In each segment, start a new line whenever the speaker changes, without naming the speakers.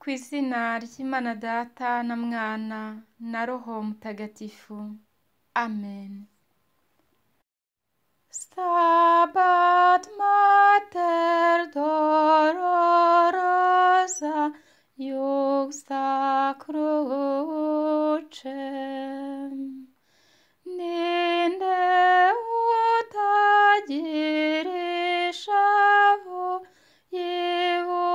ku izina ry'imana data na mwana na roho mutagatifu amen
Stabat mater dolorosa juxta crucem ninde uta dirishavo jevo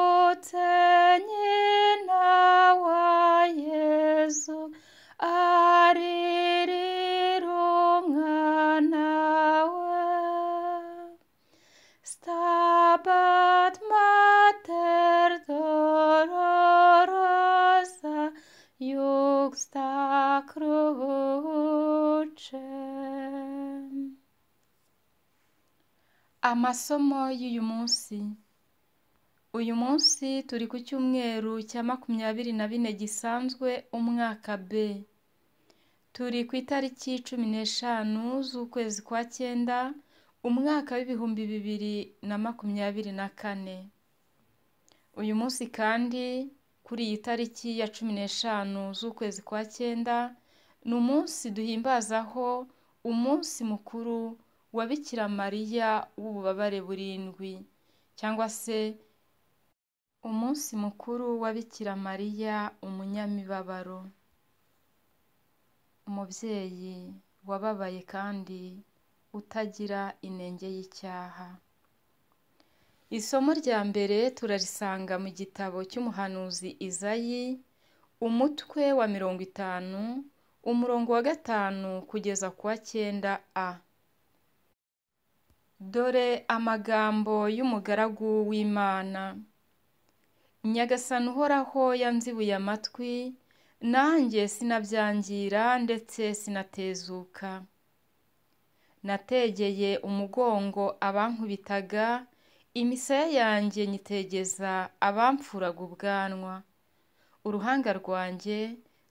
Ua Jesu, arirunga naue. Stabat mater dolorosa, juxta
crucem. Amasomo yu Uyu munsi turi ku cyumweru cya makumyabiri na bine gisanzwe umwaka B. Turi ku itariki cumi n'eshanu z'ukwezi kwa cyenda umwaka w'ibihumbi bibiri na makumyabiri na kane. Uyu munsi kandi kuri iyi tariki ya cumi n'eshanu z'ukwezi kwa cyenda ni umunsi duhimbazaho umunsi mukuru wa Bikira Mariya w'ububabare burindwi cyangwa se Umunsi mukuru wa Bikira Mariya umunyamibabaro, umubyeyi wababaye kandi utagira inenge y'icyaha. Isomo rya mbere turarisanga mu gitabo cy'umuhanuzi Izayi, umutwe wa mirongo itanu, umurongo wa gatanu kugeza ku wa cyenda a. Dore amagambo y'umugaragu w'Imana. nyagasani uhoraho yanzibuye amatwi nanjye sinabyangira ndetse sinatezuka nategeye umugongo abankubitaga imisaya yanjye nyitegeza abamfuraga ubwanwa uruhanga rwanjye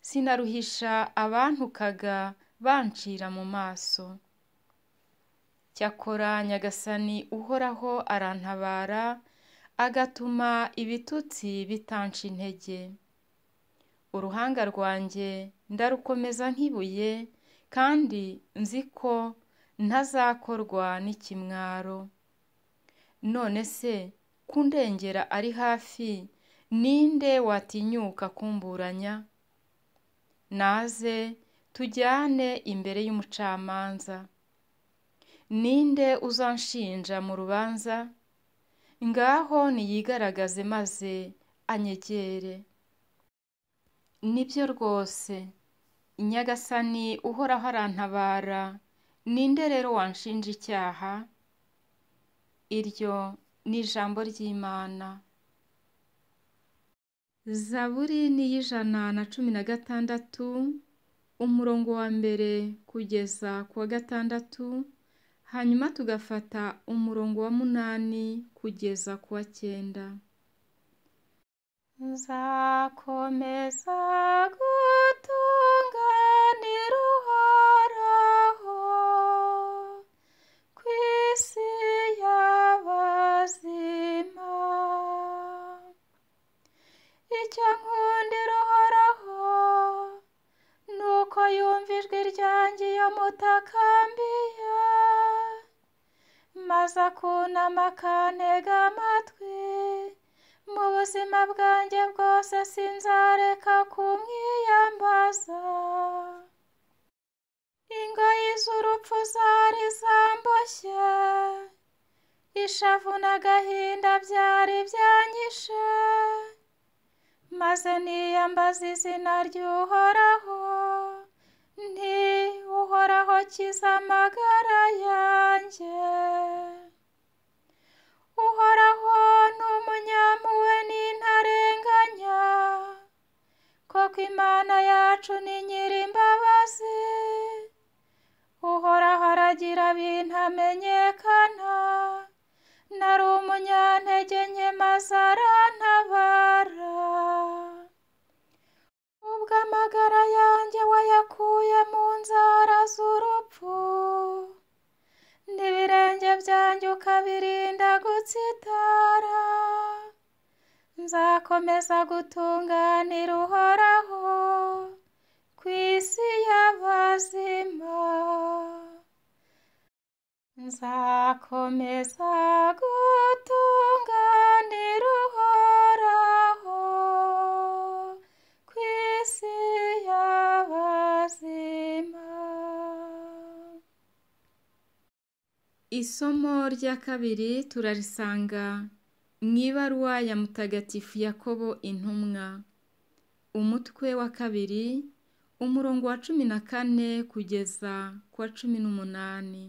sinaruhisha abantukaga bancira mu maso cyakora nyagasani uhoraho arantabara agatuma ibitutsi bitanca intege uruhanga rwanjye ndarukomeza nk'ibuye kandi nzi ko ntazakorwa n'ikimwaro none se kundengera ari hafi ninde watinyuka kumburanya naze tujyane imbere y'umucamanza ninde uzanshinja mu rubanza ngaho niyigaragaze maze anyegere nibyo rwose nyagasani uhoraho arantabara ninde rero wanshinja icyaha iryo ni ijambo ry'imana zaburi ni iy'ijana na cumi na gatandatu umurongo wa mbere kugeza ku wa gatandatu hanyuma tugafata umurongo wa munani kugeza ku wa cyenda nzakomeza
gutunganira uhoraho ku isi y'abazima icyo nkundira uhoraho ni uko yumva ijwi ryanjye iyo mutakambira aza kunama akantega amatwi mu buzima bwanjye bwose sinzareka kumwiyambaza ingoyi z'urupfu zari zamboshye ishavu n'agahinda byari byanyishe maze niyambaza izina ry'uhoraho nti uhoraho kiza amagara yanjye uhoraho ni umunyampuwe n'intarenganya koko imana yacu ni nyir'imbabazi uhoraho aragira bintamenyekana nari umunyantege nke maze arantabara amagara yanjye wayakuye mu nzara z'urupfu n'ibirenge byanjye ukabirinda gutsitara nzakomeza gutunganira uhoraho ku isi y'abazima nzakomeza gutunganira
Isomo rya kabiri turarisanga mu ibaruwa ya mutagatifu Yakobo intumwa. Umutwe wa kabiri umurongo wa cumi na kane kugeza ku wa cumi n'umunani.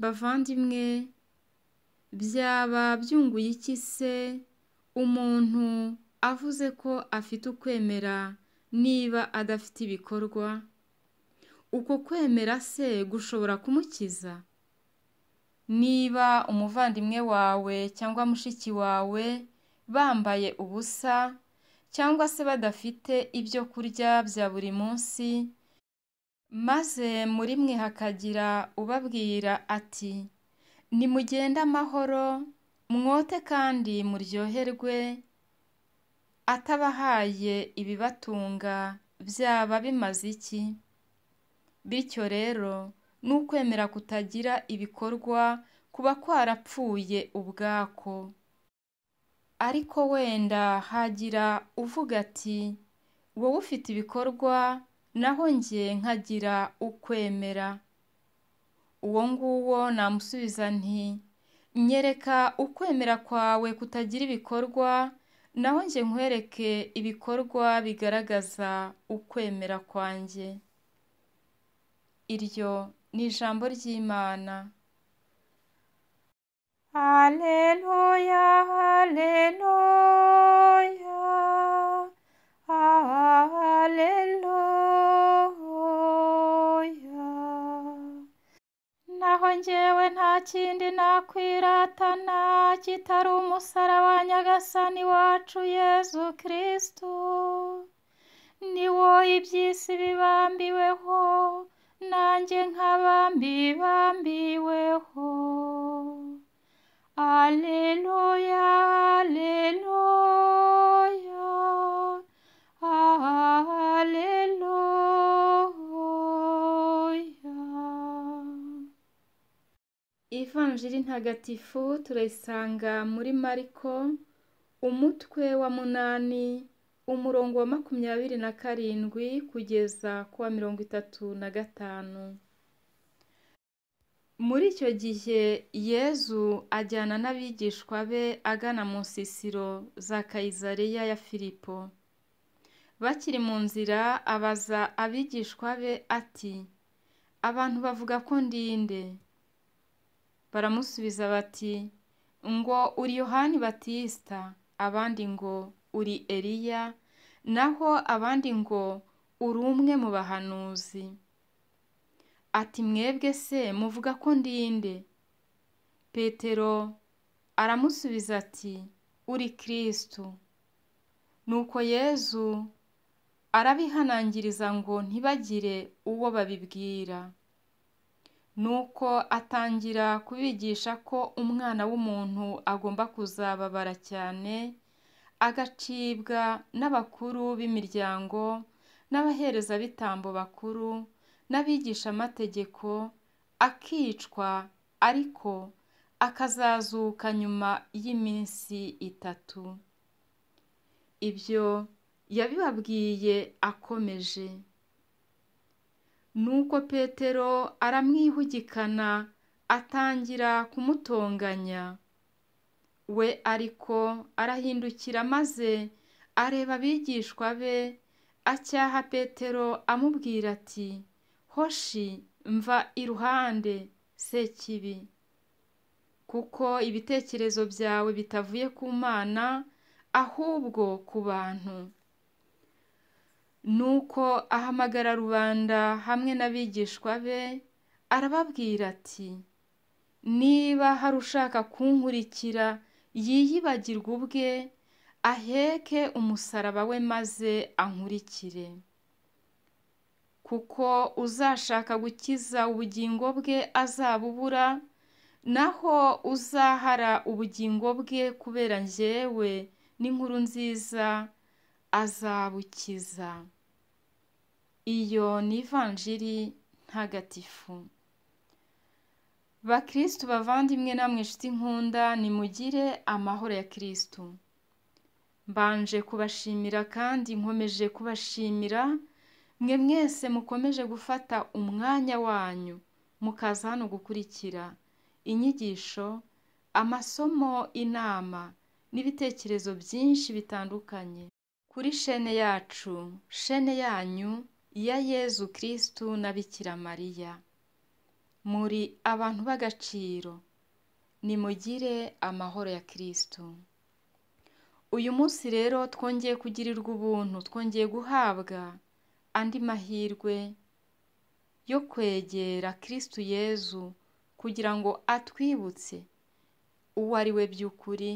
Bavandimwe byaba byunguye iki se umuntu avuze ko afite ukwemera niba adafite ibikorwa? Uko kwemera se gushobora kumukiza? niba umuvandimwe wawe cyangwa mushiki wawe bambaye ubusa cyangwa se badafite ibyo kurya bya buri munsi maze muri mwe hakagira ubabwira ati nimugende amahoro mwote kandi muryoherwe atabahaye ibibatunga byaba bimaze iki bityo rero ni ukwemera kutagira ibikorwa kuba kwarapfuye ubwako ariko wenda hagira uvuga ati wowe ufite ibikorwa naho njye nkagira ukwemera uwo nguwo namusubiza nti nyereka ukwemera kwawe kutagira ibikorwa naho njye nkwereke ibikorwa bigaragaza ukwemera kwanjye iryo ni ijambo ry'Imana
Haleluya Haleluya Haleluya Naho njyewe nta kindi nakwiratana kitari umusaraba wa Nyagasani wacu Yezu Kristo ni wo iby'isi bibambiweho nanjye nk'abambibambiweho aleluya aleluya
aleluya ivanjiri ntagatifu turayisanga muri mariko umutwe wa munani umurongo wa makumyabiri na karindwi kugeza ku wa mirongo itatu na gatanu muri icyo gihe yezu ajyana n'abigishwa be agana mu nsisiro za kayizariya ya filipo bakiri mu nzira abaza abigishwa be ati abantu bavuga ko ndinde baramusubiza bati ngo uri yohani Batista abandi ngo uri Eliya, naho abandi ngo uri umwe mu bahanuzi. Ati mwebwe se muvuga ko ndinde? Petero aramusubiza ati uri Kristo. Nuko Yezu arabihanangiriza ngo ntibagire uwo babibwira. Nuko atangira kubigisha ko umwana w'umuntu agomba kuzababara cyane agacibwa n'abakuru b'imiryango n'abaherezabitambo bakuru n'abigishamategeko, akicwa ariko akazazuka nyuma y'iminsi itatu. Ibyo yabibabwiye akomeje. Nuko Petero aramwihugikana atangira kumutonganya we ariko arahindukira maze areba abigishwa be acyaha petero amubwira ati hoshi mva iruhande sekibi kuko ibitekerezo byawe bitavuye ku mana ahubwo ku bantu nuko ahamagara rubanda hamwe n'abigishwa be arababwira ati niba hari ushaka kunkurikira yiyibagirwa ubwe aheke umusaraba we maze ankurikire kuko uzashaka gukiza ubugingo bwe azabubura naho uzahara ubugingo bwe kubera njyewe n'inkuru nziza azabukiza iyo ni ivanjiri ntagatifu bakirisitu bavandimwe namwe inshuti nkunda nimugire amahoro ya kirisitu mbanje kubashimira kandi nkomeje kubashimira mwe mwese mukomeje gufata umwanya wanyu mukaza hano gukurikira inyigisho amasomo inama n'ibitekerezo byinshi bitandukanye kuri shene yacu shene yanyu iya yezu kirisitu na bikira mariya muri abantu b'agaciro nimugire amahoro ya kirisito uyu munsi rero twongeye kugirirwa ubuntu twongeye guhabwa andi mahirwe yo kwegera kirisito yezu kugira ngo atwibutse uwo ari we by'ukuri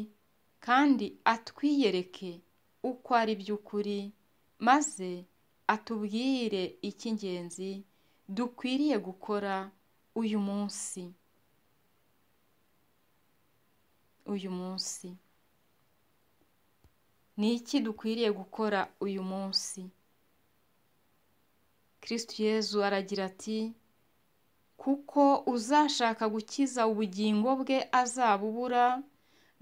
kandi atwiyereke uko ari by'ukuri maze atubwire icy'ingenzi dukwiriye gukora uyu munsi uyu munsi ni iki dukwiriye gukora uyu munsi kirisitu yezu aragira ati kuko uzashaka gukiza ubugingo bwe azabubura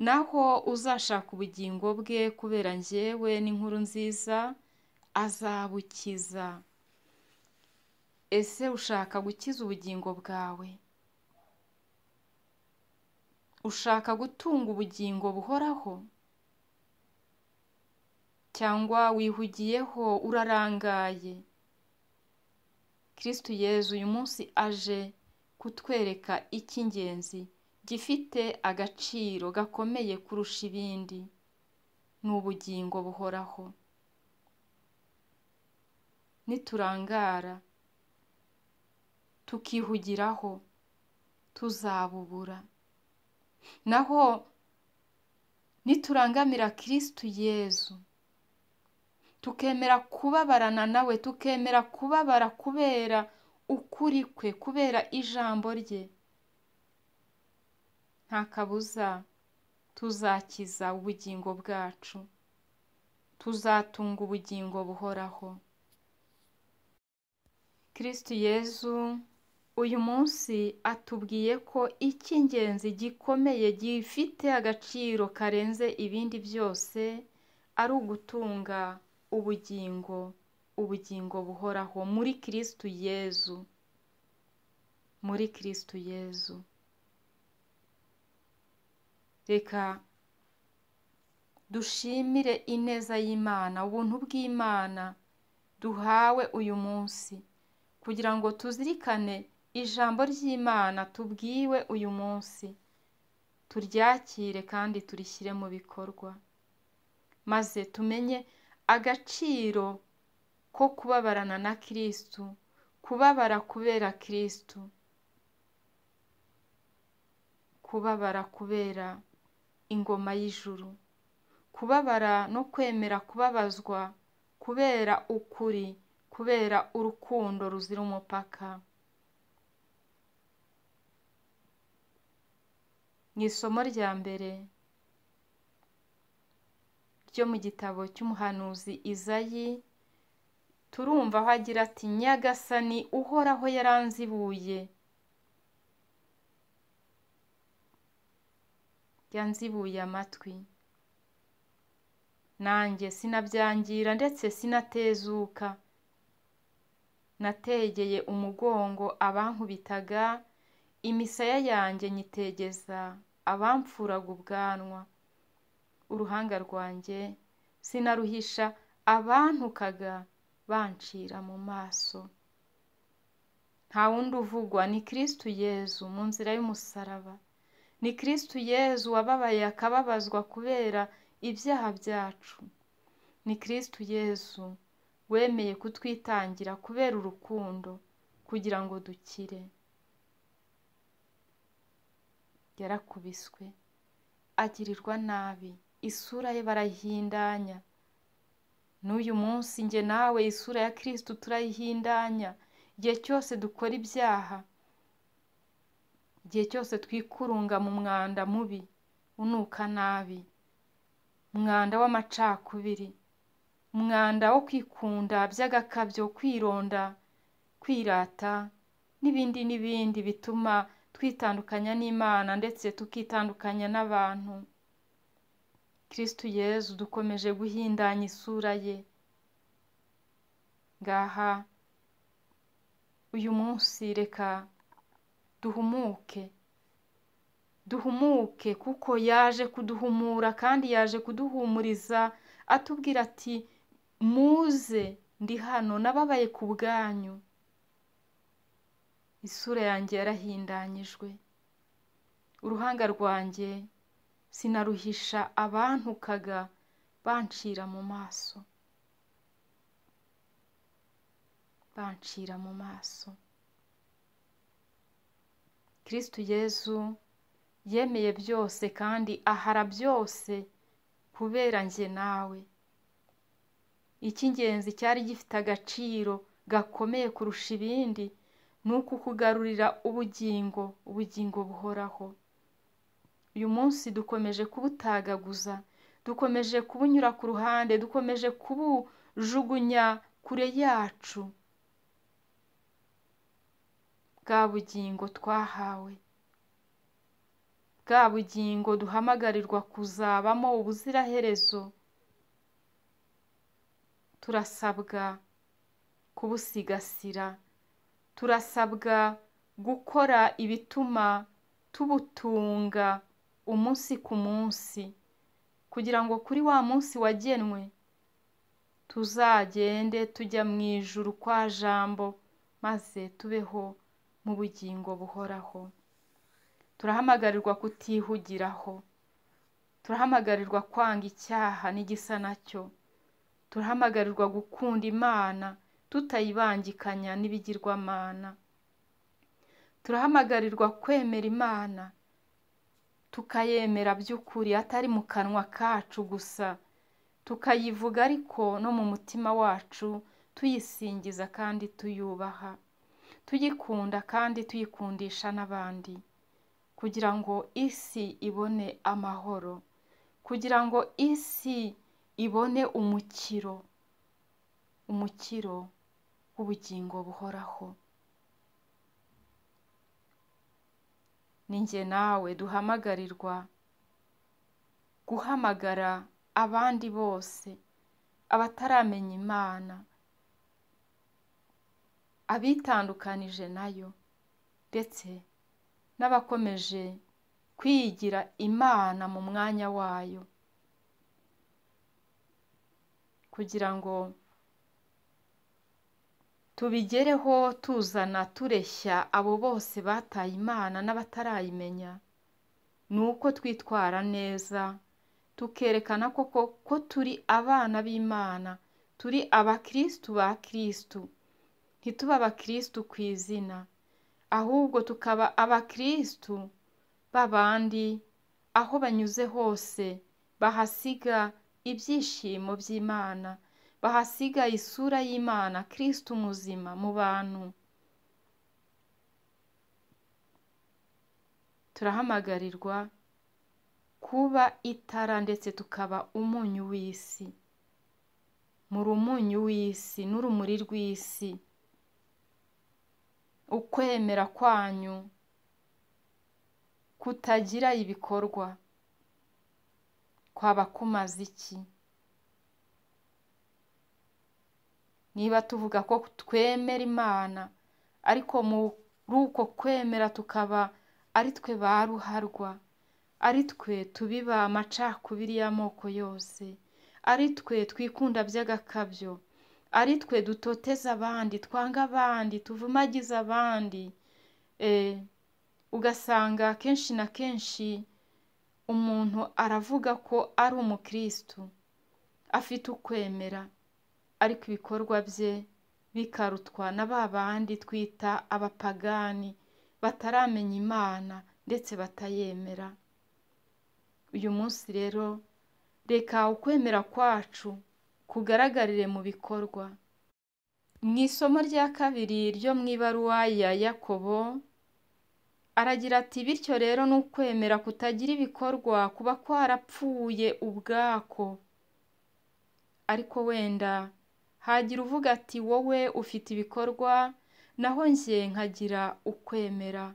naho uzashaka ubugingo bwe kubera njyewe n'inkuru nziza azabukiza ese ushaka gukiza ubugingo bwawe ushaka gutunga ubugingo buhoraho cyangwa wihugiyeho urarangaye kirisitu yezu uyu munsi aje kutwereka icy'ingenzi gifite agaciro gakomeye kurusha ibindi ni ubugingo buhoraho niturangara tukihugiraho tuzabubura naho niturangamira kirisitu yezu tukemera kubabarana nawe tukemera kubabara kubera ukuri kwe kubera ijambo rye nta kabuza tuzakiza ubugingo bwacu tuzatunga ubugingo buhoraho kirisitu yezu uyu munsi atubwiye ko icy'ingenzi gikomeye gifite agaciro karenze ibindi byose ari ugutunga ubugingo ubugingo buhoraho muri kirisitu yezu muri kirisitu yezu reka dushimire ineza y'imana ubuntu bw'imana duhawe uyu munsi kugira ngo tuzirikane ijambo ry'imana tubwiwe uyu munsi turyakire kandi turishyire mu bikorwa maze tumenye agaciro ko kubabarana na kirisitu kubabara kubera kirisitu kubabara kubera ingoma y'ijuru kubabara no kwemera kubabazwa kubera ukuri kubera urukundo ruzira umupaka Mu isomo rya mbere ryo mu gitabo cy'umuhanuzi Izayi turumva aho agira ati nyagasani uhoraho yaranzibuye yanzibuye amatwi nanjye sinabyangira ndetse sinatezuka nategeye umugongo abankubitaga imisaya yanjye nyitegeza abamfuraga ubwanwa uruhanga rwanjye sinaruhisha abantukaga bancira mu maso nta wundi uvugwa ni kirisitu yezu mu nzira y'umusaraba ni kirisitu yezu wababaye akababazwa kubera ibyaha byacu ni kirisitu yezu wemeye kutwitangira kubera urukundo kugira ngo dukire yarakubiswe agirirwa nabi isura ye barayihindanya n'uyu munsi njye nawe isura ya kirisitu turayihindanya igihe cyose dukora ibyaha igihe cyose twikurunga mu mwanda mubi unuka nabi umwanda w'amacakubiri umwanda wo kwikunda by'agakabyo kwironda kwirata n'ibindi n'ibindi bituma twitandukanya n'imana ndetse tukitandukanya n'abantu kirisitu yezu dukomeje guhindanya isura ye ngaha uyu munsi reka duhumuke duhumuke kuko yaje kuduhumura kandi yaje kuduhumuriza atubwira ati muze ndi hano nababaye ku bwanyu isura yanjye yarahindanyijwe uruhanga rwanjye sinaruhisha abantukaga bancira mu maso bancira mu maso kirisitu yezu yemeye byose kandi ahara byose kubera njye nawe icy'ingenzi cyari gifite agaciro gakomeye kurusha ibindi ni ukukugarurira ubugingo ubugingo buhoraho uyu munsi dukomeje kubutagaguza dukomeje kubunyura ku ruhande dukomeje kubujugunya kure yacu bwa bugingo twahawe bwa bugingo duhamagarirwa kuzabamo ubuziraherezo turasabwa kubusigasira turasabwa gukora ibituma tubutunga umunsi ku munsi kugira ngo kuri wa munsi wagenwe tuzagende tujya mu ijuru kwa jambo maze tubeho mu bugingo buhoraho turahamagarirwa kutihugiraho turahamagarirwa kwanga icyaha n'igisa nacyo turahamagarirwa gukunda imana tutayibangikanya n'ibigirwamana turahamagarirwa kwemera imana tukayemera by'ukuri atari mu kanwa kacu gusa tukayivuga ariko no mu mutima wacu tuyisingiza kandi tuyubaha tuyikunda kandi tuyikundisha n'abandi kugira ngo isi ibone amahoro kugira ngo isi ibone umukiro umukiro w'ubugingo buhoraho ni njye nawe duhamagarirwa guhamagara abandi bose abataramenya imana abitandukanije nayo ndetse n'abakomeje kwigira imana mu mwanya wayo kugira ngo tubigereho tuzana tureshya abo bose bataye imana n'abatarayimenya ni uko twitwara neza tukerekana koko ko turi abana b'imana turi abakirisitu ba kirisitu ntituba abakirisitu ku izina ahubwo tukaba abakirisitu b'abandi aho banyuze hose bahasiga ibyishimo by'imana bahasiga isura y'imana kirisita muzima mu bantu turahamagarirwa kuba itara ndetse tukaba umunyu w'isi mu rumunyu w'isi n'urumuri rw'isi ukwemera kwanyu kutagira ibikorwa kwaba kumaze iki niba tuvuga ko twemera imana ariko muri uko kwemera tukaba ari twe ba ruharwa ari twe tubiba amacakubiri y'amoko yose ari twe twikunda by'agakabyo ari twe dutoteza abandi twanga abandi tuvumagiza abandi eh, ugasanga kenshi na kenshi umuntu aravuga ko ari umukirisitu afite ukwemera ariko ibikorwa bye bikarutwa na ba bandi twita abapagani bataramenya imana ndetse batayemera uyu munsi rero reka ukwemera kwacu kugaragarire mu bikorwa mu isomo rya kabiri ryo mu ibaruwa ya yakobo aragira ati bityo rero ni ukwemera kutagira ibikorwa kuba kwarapfuye ubwako ariko wenda hagira uvuga ati wowe ufite ibikorwa naho njye nkagira ukwemera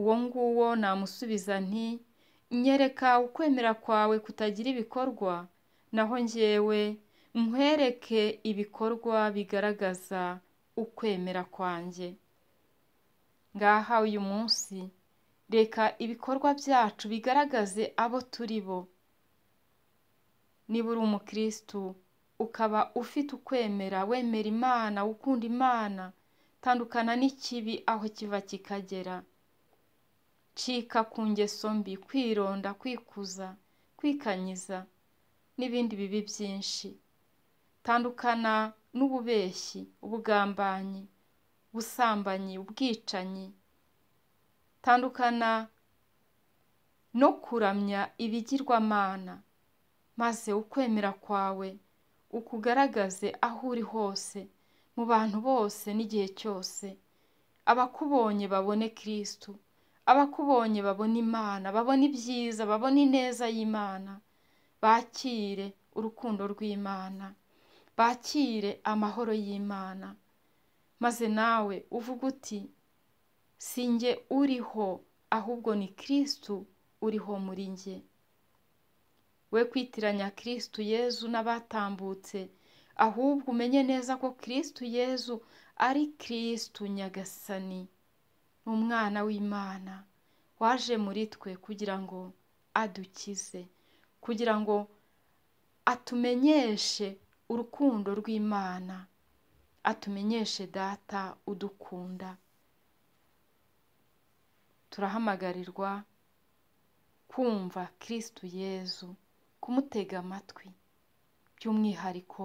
uwo nguwo namusubiza nti nyereka ukwemera kwawe kutagira ibikorwa naho njyewe nkwereke ibikorwa bigaragaza ukwemera kwanjye ngaha uyu munsi reka ibikorwa byacu bigaragaze abo turi bo niba uri umukirisitu ukaba ufite ukwemera wemera imana ukunda imana tandukana n'ikibi aho kiva kikagera cika ku ngeso mbi kwironda kwikuza kwikanyiza n'ibindi bibi byinshi tandukana n'ububeshyi ubugambanyi ubusambanyi ubwicanyi tandukana no kuramya ibigirwamana maze ukwemera kwawe ukugaragaze aho uri hose mu bantu bose n'igihe cyose abakubonye babone kirisitu abakubonye babona imana babone ibyiza babone ineza y'imana bakire urukundo rw'imana bakire amahoro y'imana maze nawe uvuga uti sinjye uriho ahubwo ni kirisitu uriho muri njye we kwitiranya kirisitu yezu n'abatambutse ahubwo umenye neza ko kirisitu yezu ari kirisitu nyagasani ni umwana w'imana waje muri twe kugira ngo adukize kugira ngo atumenyeshe urukundo rw'imana atumenyeshe data udukunda turahamagarirwa kumva kirisitu yezu kumutega amatwi by'umwihariko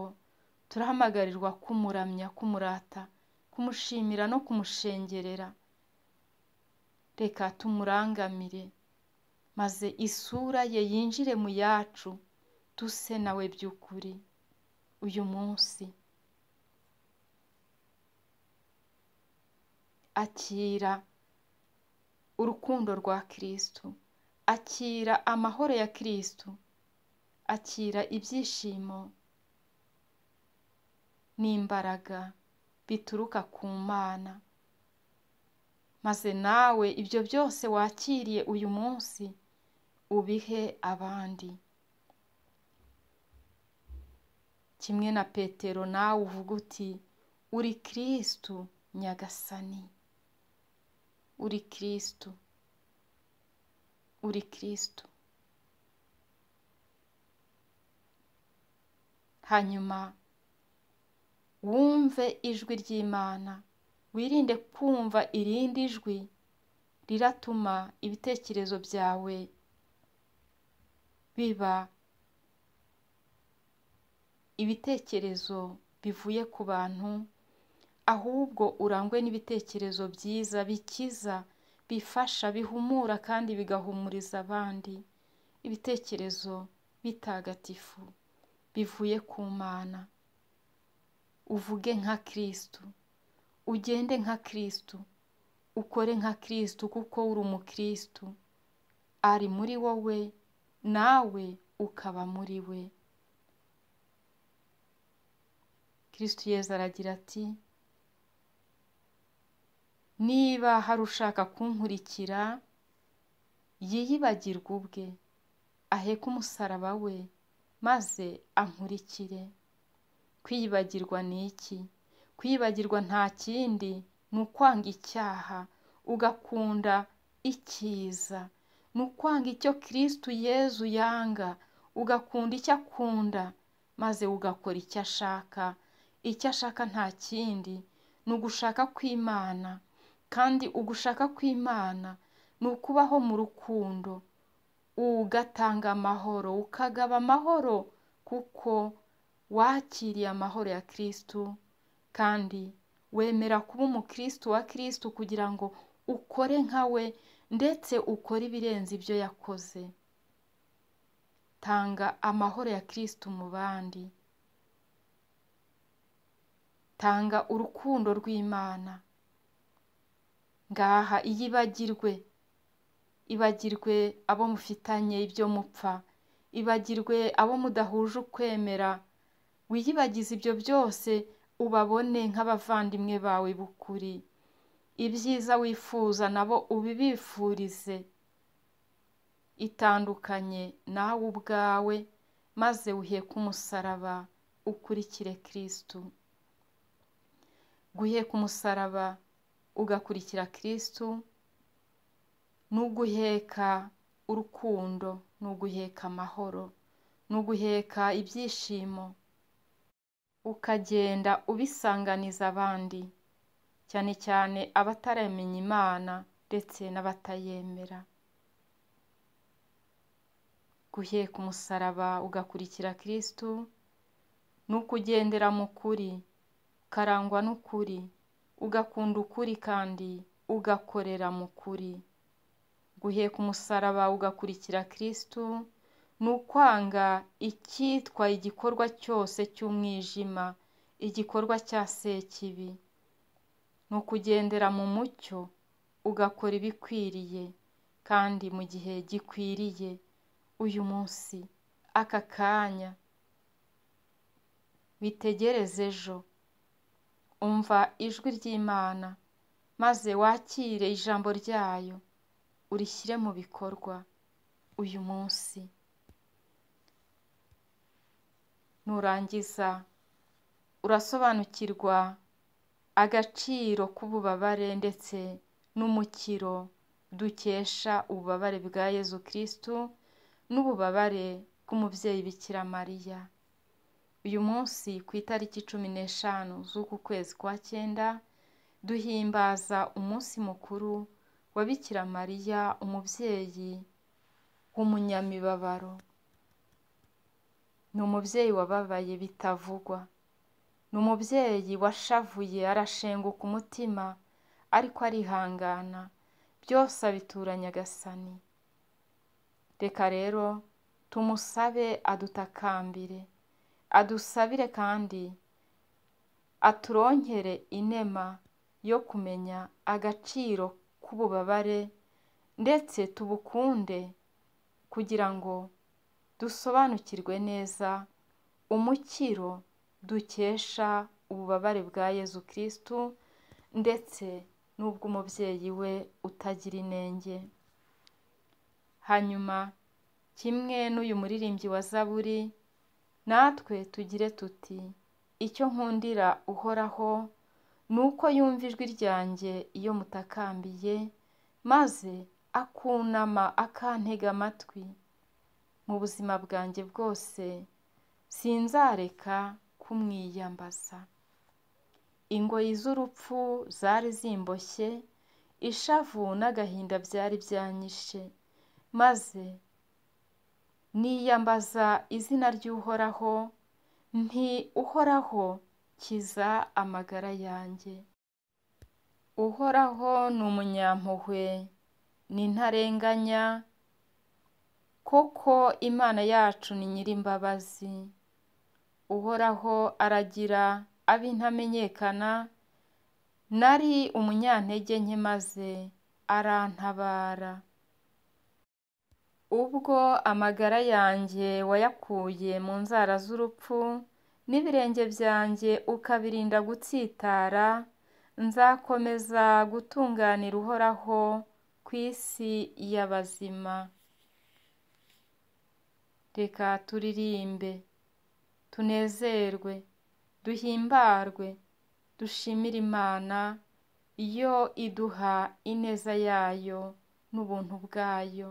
turahamagarirwa kumuramya kumurata kumushimira no kumushengerera reka tumurangamire maze isura ye yinjire mu yacu duse nawe by'ukuri uyu munsi akira urukundo rwa kirisitu akira amahoro ya kirisitu akira ibyishimo n'imbaraga bituruka ku Mana maze nawe ibyo byose wakiriye uyu munsi ubihe abandi kimwe na petero nawe uvuga uti uri kirisitu nyagasani uri kirisitu uri kirisitu hanyuma wumve ijwi ry'imana wirinde kumva irindi jwi riratuma ibitekerezo byawe biba ibitekerezo bivuye ku bantu ahubwo urangwe n'ibitekerezo byiza bikiza bifasha bihumura kandi bigahumuriza abandi ibitekerezo bitagatifu bivuye ku mana uvuge nka kirisitu ugende nka kirisitu ukore nka kirisitu kuko uri umukirisitu ari muri wowe nawe ukaba muri we kirisitu yeza aragira ati niba hari ushaka kunkurikira yiyibagirwa ubwe aheke umusaraba we maze ankurikire kwiyibagirwa ni iki Kwibagirwa nta kindi ni ukwanga icyaha ugakunda icyiza ni ukwanga icyo kirisitu yezu yanga ugakunda icyo akunda maze ugakora icyo ashaka icyo ashaka nta kindi ni ugushaka kw'imana kandi ugushaka kw'imana ni ukubaho mu rukundo ugatanga amahoro ukagaba amahoro kuko wakiriye amahoro ya kirisitu kandi wemera kuba umukirisitu wa kirisitu kugira ngo ukore nka we ndetse ukore ibirenze ibyo yakoze tanga amahoro ya kirisitu mu bandi tanga urukundo rw'imana ngaha iyibagirwe ibagirwe abo mufitanye ibyo mupfa ibagirwe abo mudahuje ukwemera wiyibagize ibyo byose ubabone nk'abavandimwe bawe b'ukuri ibyiza wifuza nabo ubibifurize itandukanye nawe ubwawe maze wiheka umusaraba ukurikire kirisitu guheka umusaraba ugakurikira kirisitu ni uguheka urukundo ni uguheka amahoro ni uguheka ibyishimo ukagenda ubisanganiza abandi cyane cyane abataremenya imana ndetse n'abatayemera guheka umusaraba ugakurikira kirisitu ni ukugendera mu kuri ukarangwa n'ukuri ugakunda ukuri kandi ugakorera mu kuri guheka umusaraba ugakurikira Kristu ni ukwanga icyitwa igikorwa cyose cy'umwijima, igikorwa cya sekibi, ni ukugendera mu mucyo ugakora ibikwiriye kandi mu gihe gikwiriye, uyu munsi, aka kanya, witegereze ejo, umva ijwi ry'Imana maze wakire ijambo ryayo. urishyire mu bikorwa uyu munsi nurangiza urasobanukirwa agaciro k'ububabare ndetse n'umukiro dukesha ububabare bwa Yezu kirisitu n'ububabare bw'umubyeyi Bikira Mariya uyu munsi ku itariki cumi n'eshanu z'uku kwezi kwa cyenda duhimbaza umunsi mukuru wa bikira mariya umubyeyi w'umunyamibabaro ni umubyeyi wababaye bitavugwa ni umubyeyi washavuye arashenguka umutima ariko arihangana byose abitura nyagasani reka rero tumusabe adutakambire adusabire kandi aturonkere inema yo kumenya agaciro k'ububabare ndetse tubukunde kugira ngo dusobanukirwe neza umukiro dukesha ububabare bwa Yezu Kristu ndetse n'ubw'umubyeyi we utagira inenge. Hanyuma kimwe n'uyu muririmbyi wa Zaburi natwe tugire tuti icyo nkundira uhoraho ni uko yumva ijwi ryanjye iyo mutakambiye maze akunama akantega amatwi mu buzima bwanjye bwose sinzareka kumwiyambaza ingoyi z'urupfu zari zimboshye ishavu n'agahinda byari byanyishe maze niyambaza izina ry'uhoraho nti uhoraho kiza amagara yanjye uhoraho ni umunyampuhwe ni intarenganya koko imana yacu ni nyir'imbabazi uhoraho aragira ab'intamenyekana nari umunyantege nke maze arantabara ubwo amagara yanjye wayakuye mu nzara z'urupfu n'ibirenge byanjye ukabirinda gutsitara nzakomeza gutunganira uhoraho ku isi y'abazima reka turirimbe tunezerwe duhimbarwe dushimire imana iyo iduha ineza yayo n'ubuntu bwayo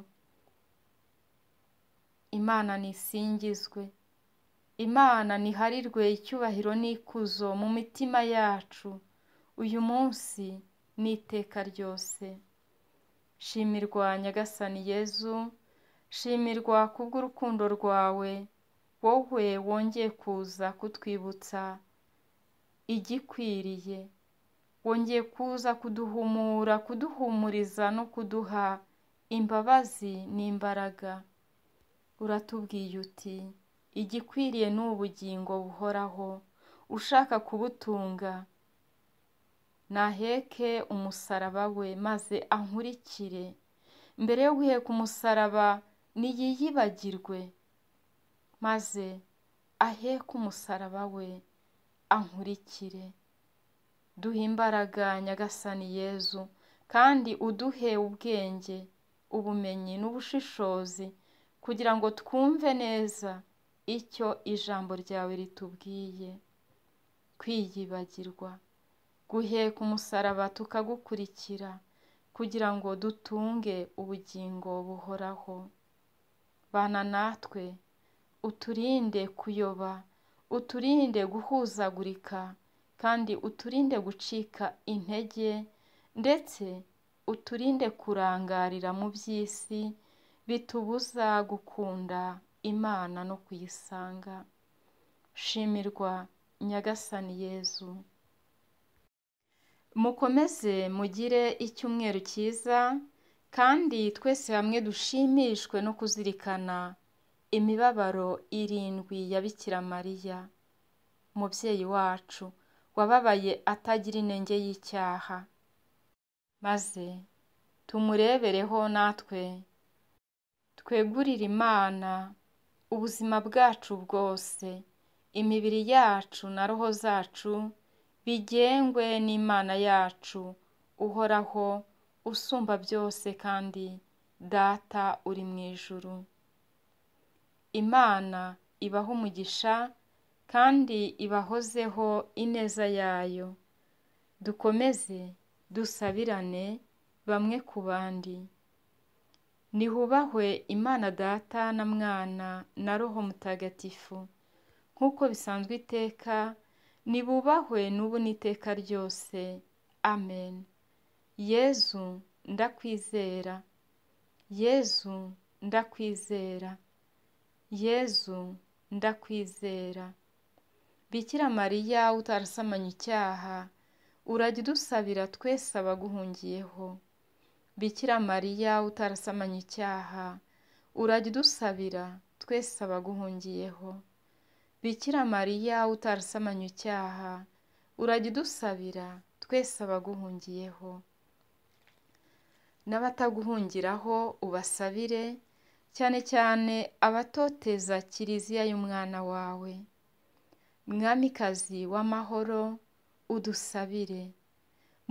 imana nisingizwe imana niharirwe icyubahiro n'ikuzo mu mitima yacu uyu munsi n'iteka ryose shimirwa nyagasani yezu shimirwa kubw'urukundo rwawe wowe wongeye kuza kutwibutsa igikwiriye wongeye kuza kuduhumura kuduhumuriza no kuduha imbabazi n'imbaraga uratubwiye uti igikwiriye ni ubugingo buhoraho ushaka kubutunga naheke umusaraba we maze ankurikire mbere yo guheka umusaraba niyiyibagirwe maze aheke umusaraba we ankurikire duhe imbaraga nyagasani yezu kandi uduhe ubwenge ubumenyi n'ubushishozi kugira ngo twumve neza icyo ijambo ryawe ritubwiye kwiyibagirwa guheka umusaraba tukagukurikira kugira ngo dutunge ubugingo buhoraho bana natwe uturinde kuyoba uturinde guhuzagurika kandi uturinde gucika intege ndetse uturinde kurangarira mu by'isi bitubuza gukunda imana no kuyisanga shimirwa nyagasani yezu mukomeze mugire icyumweru cyiza kandi twese hamwe dushimishwe no kuzirikana imibabaro irindwi ya bikira mariya mubyeyi wacu wababaye atagira inenge y'icyaha maze tumurebereho natwe twegurire imana ubuzima bwacu bwose, imibiri yacu na roho zacu bigengwe n'Imana yacu uhoraho usumba byose kandi data uri mu ijuru. Imana ibaho umugisha kandi ibahozeho ineza yayo, dukomeze dusabirane bamwe ku bandi. nihubahwe imana data na mwana na roho mutagatifu nk'uko bisanzwe iteka nibubahwe n'ubu n'iteka ryose amen yezu ndakwizera yezu ndakwizera yezu ndakwizera bikira mariya utarasamanya icyaha urajya udusabira twese abaguhungiyeho bikira mariya utarasamanye icyaha urajya udusabira twese abaguhungiyeho bikira mariya utarasamanye icyaha urajya udusabira twese abaguhungiyeho n'abataguhungiraho ubasabire cyane cyane abatoteza kiliziya y'umwana wawe mwamikazi w'amahoro udusabire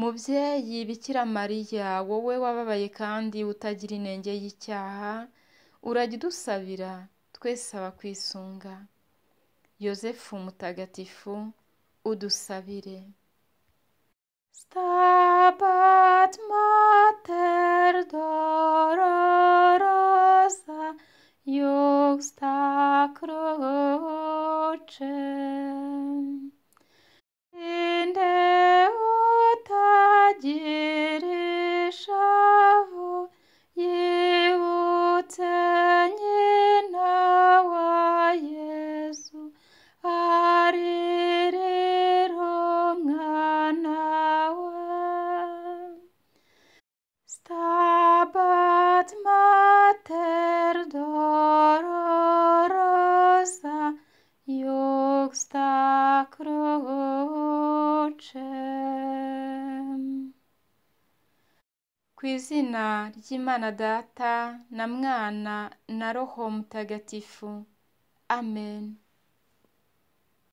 Mubyeyi Bikira Mariya, wowe wababaye kandi utagira inenge y'icyaha, urajya udusabira twese abakwisunga. Yozefu Mutagatifu, udusabire. Stabat mater dolorosa,
juxta croce.
Juxta cruce. Ku izina ry'Imana Data na Mwana na Roho Mutagatifu. Amen.